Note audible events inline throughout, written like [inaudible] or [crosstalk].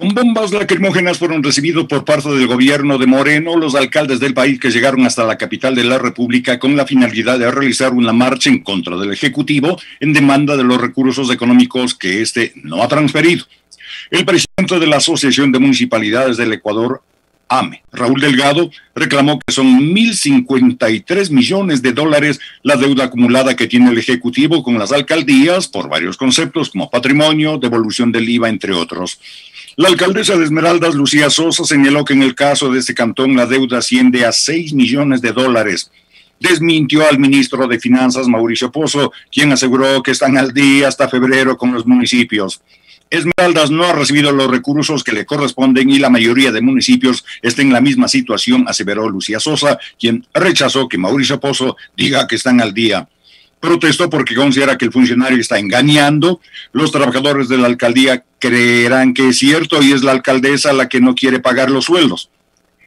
Con bombas lacrimógenas fueron recibidos por parte del gobierno de Moreno los alcaldes del país que llegaron hasta la capital de la República con la finalidad de realizar una marcha en contra del Ejecutivo en demanda de los recursos económicos que éste no ha transferido. El presidente de la Asociación de Municipalidades del Ecuador, AME, Raúl Delgado, reclamó que son 1.053 millones de dólares la deuda acumulada que tiene el Ejecutivo con las alcaldías por varios conceptos como patrimonio, devolución del IVA, entre otros. La alcaldesa de Esmeraldas, Lucía Sosa, señaló que en el caso de este cantón la deuda asciende a 6 millones de dólares. Desmintió al ministro de Finanzas, Mauricio Pozo, quien aseguró que están al día hasta febrero con los municipios. Esmeraldas no ha recibido los recursos que le corresponden y la mayoría de municipios está en la misma situación, aseveró Lucía Sosa, quien rechazó que Mauricio Pozo diga que están al día protestó porque considera que el funcionario está engañando. Los trabajadores de la alcaldía creerán que es cierto y es la alcaldesa la que no quiere pagar los sueldos.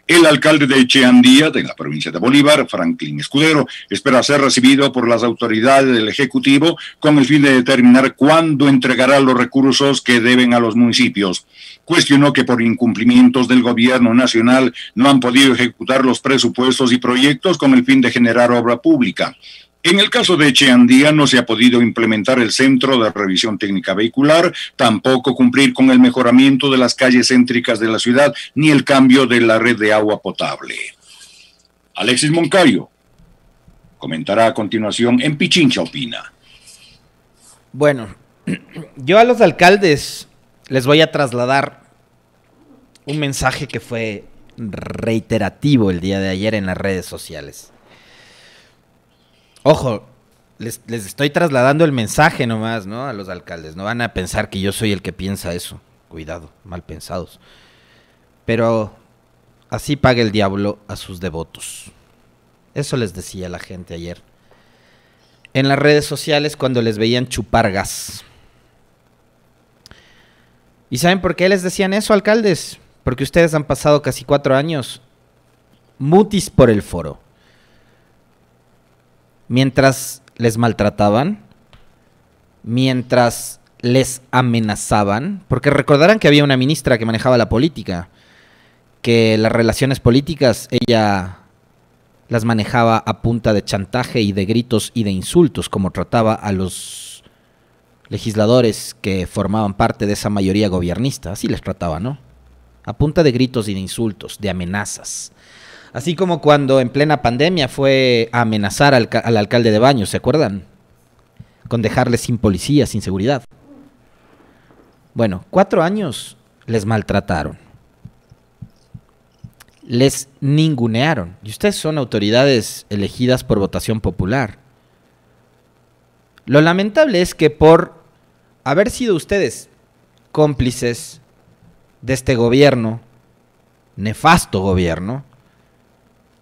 El alcalde de Echeandía, de la provincia de Bolívar, Franklin Escudero, espera ser recibido por las autoridades del Ejecutivo con el fin de determinar cuándo entregará los recursos que deben a los municipios. Cuestionó que por incumplimientos del gobierno nacional no han podido ejecutar los presupuestos y proyectos con el fin de generar obra pública. En el caso de Cheandía no se ha podido implementar el centro de revisión técnica vehicular, tampoco cumplir con el mejoramiento de las calles céntricas de la ciudad ni el cambio de la red de agua potable. Alexis Moncayo comentará a continuación en Pichincha Opina. Bueno, [clears throat] yo a los alcaldes les voy a trasladar un mensaje que fue reiterativo el día de ayer en las redes sociales. Ojo, les, estoy trasladando el mensaje nomás, ¿no? A los alcaldes. No van a pensar que yo soy el que piensa eso. Cuidado, mal pensados. Pero así paga el diablo a sus devotos. Eso les decía la gente ayer. En las redes sociales cuando les veían chupar gas. ¿Y saben por qué les decían eso, alcaldes? Porque ustedes han pasado casi cuatro años mutis por el foro mientras les maltrataban, mientras les amenazaban, porque recordarán que había una ministra que manejaba la política, que las relaciones políticas ella las manejaba a punta de chantaje y de gritos y de insultos, como trataba a los legisladores que formaban parte de esa mayoría gobernista, así les trataba, ¿no? A punta de gritos y de insultos, de amenazas. Así como cuando en plena pandemia fue a amenazar al, al alcalde de Baños, ¿se acuerdan? Con dejarle sin policía, sin seguridad. Bueno, cuatro años les maltrataron. Les ningunearon. Y ustedes son autoridades elegidas por votación popular. Lo lamentable es que por haber sido ustedes cómplices de este gobierno, nefasto gobierno,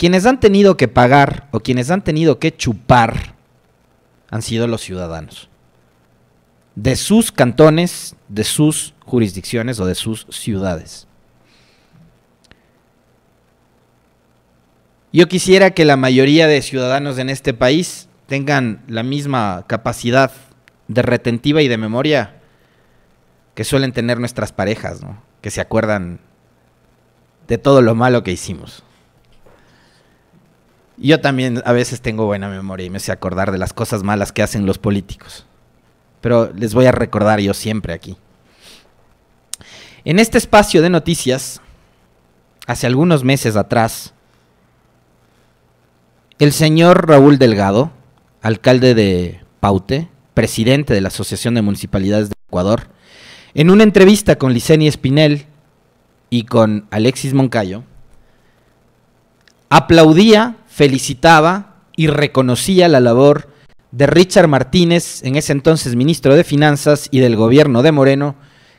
quienes han tenido que pagar o quienes han tenido que chupar han sido los ciudadanos. De sus cantones, de sus jurisdicciones o de sus ciudades. Yo quisiera que la mayoría de ciudadanos en este país tengan la misma capacidad de retentiva y de memoria que suelen tener nuestras parejas, que se acuerdan de todo lo malo que hicimos. Yo también a veces tengo buena memoria y me sé acordar de las cosas malas que hacen los políticos. Pero les voy a recordar yo siempre aquí. En este espacio de noticias, hace algunos meses atrás, el señor Raúl Delgado, alcalde de Paute, presidente de la Asociación de Municipalidades de Ecuador, en una entrevista con Liceni Espinel y con Alexis Moncayo, aplaudía felicitaba y reconocía la labor de Richard Martínez, en ese entonces ministro de Finanzas y del gobierno de Moreno,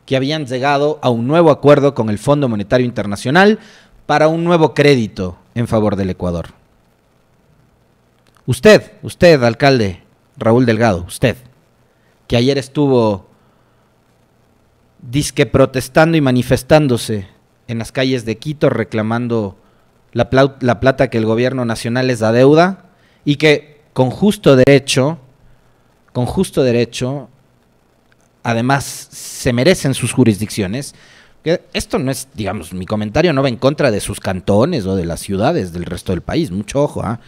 que habían llegado a un nuevo acuerdo con el Fondo Monetario Internacional para un nuevo crédito en favor del Ecuador. Usted, usted, alcalde Raúl Delgado, usted, que ayer estuvo disque protestando y manifestándose en las calles de Quito reclamando la, plata que el gobierno nacional les da deuda y que con justo derecho, con justo derecho, además se merecen sus jurisdicciones. Esto no es, digamos, mi comentario no va en contra de sus cantones o de las ciudades del resto del país, mucho ojo. ¿ah?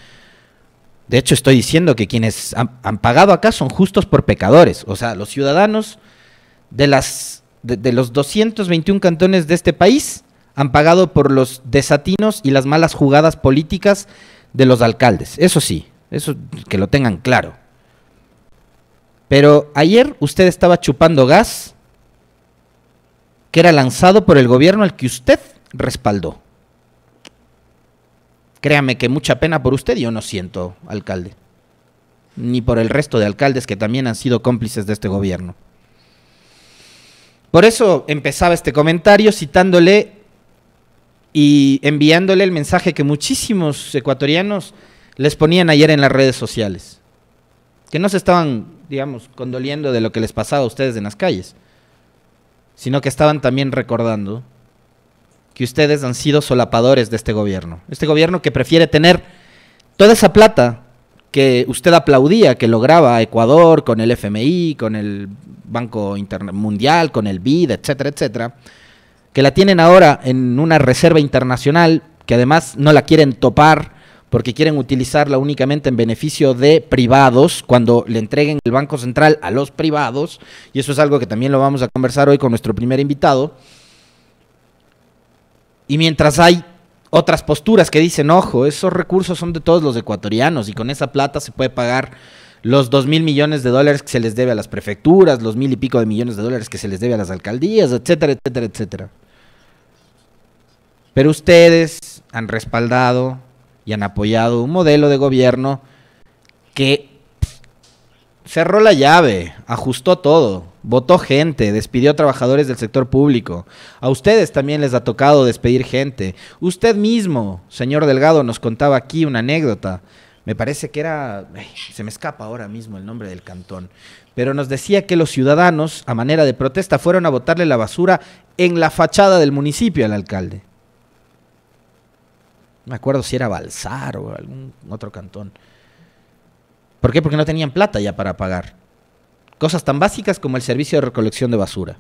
De hecho, estoy diciendo que quienes han, pagado acá son justos por pecadores. O sea, los ciudadanos de, las, de los 221 cantones de este país han pagado por los desatinos y las malas jugadas políticas de los alcaldes. Eso sí, eso que lo tengan claro. Pero ayer usted estaba chupando gas que era lanzado por el gobierno al que usted respaldó. Créame que mucha pena por usted yo no siento, alcalde. Ni por el resto de alcaldes que también han sido cómplices de este gobierno. Por eso empezaba este comentario citándole y enviándole el mensaje que muchísimos ecuatorianos les ponían ayer en las redes sociales, que no se estaban, digamos, condoliendo de lo que les pasaba a ustedes en las calles, sino que estaban también recordando que ustedes han sido solapadores de este gobierno, este gobierno que prefiere tener toda esa plata que usted aplaudía, que lograba Ecuador con el FMI, con el Banco Mundial, con el BID, etcétera, etcétera que la tienen ahora en una reserva internacional, que además no la quieren topar porque quieren utilizarla únicamente en beneficio de privados, cuando le entreguen el Banco Central a los privados, y eso es algo que también lo vamos a conversar hoy con nuestro primer invitado. Y mientras hay otras posturas que dicen, ojo, esos recursos son de todos los ecuatorianos y con esa plata se puede pagar los dos mil millones de dólares que se les debe a las prefecturas, los mil y pico de millones de dólares que se les debe a las alcaldías, etcétera, etcétera, etcétera. Pero ustedes han respaldado y han apoyado un modelo de gobierno que cerró la llave, ajustó todo, votó gente, despidió trabajadores del sector público. A ustedes también les ha tocado despedir gente. Usted mismo, señor Delgado, nos contaba aquí una anécdota. Me parece que era, se me escapa ahora mismo el nombre del cantón, pero nos decía que los ciudadanos, a manera de protesta, fueron a botarle la basura en la fachada del municipio al alcalde me acuerdo si era Balsar o algún otro cantón. ¿Por qué? Porque no tenían plata ya para pagar. Cosas tan básicas como el servicio de recolección de basura.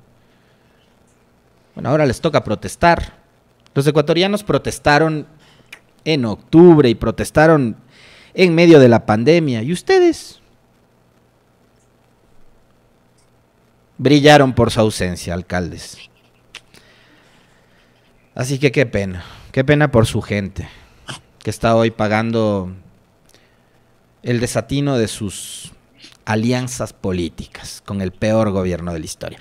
Bueno, ahora les toca protestar. Los ecuatorianos protestaron en octubre y protestaron en medio de la pandemia. ¿Y ustedes? Brillaron por su ausencia, alcaldes. Así que qué pena. Qué pena por su gente, que está hoy pagando el desatino de sus alianzas políticas con el peor gobierno de la historia.